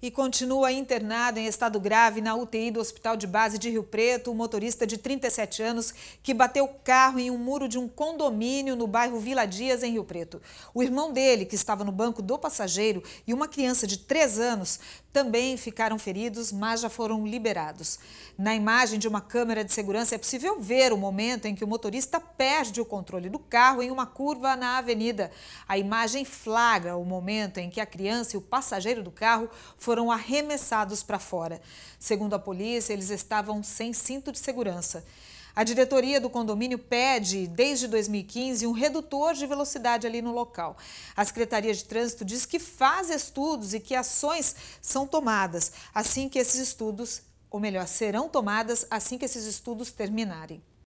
E continua internado em estado grave na UTI do Hospital de Base de Rio Preto, o motorista de 37 anos que bateu o carro em um muro de um condomínio no bairro Vila Dias, em Rio Preto. O irmão dele, que estava no banco do passageiro, e uma criança de 3 anos também ficaram feridos, mas já foram liberados. Na imagem de uma câmera de segurança é possível ver o momento em que o motorista perde o controle do carro em uma curva na avenida. A imagem flagra o momento em que a criança e o passageiro do carro foram arremessados para fora. Segundo a polícia, eles estavam sem cinto de segurança. A diretoria do condomínio pede, desde 2015, um redutor de velocidade ali no local. A Secretaria de Trânsito diz que faz estudos e que ações são tomadas assim que esses estudos, ou melhor, serão tomadas assim que esses estudos terminarem.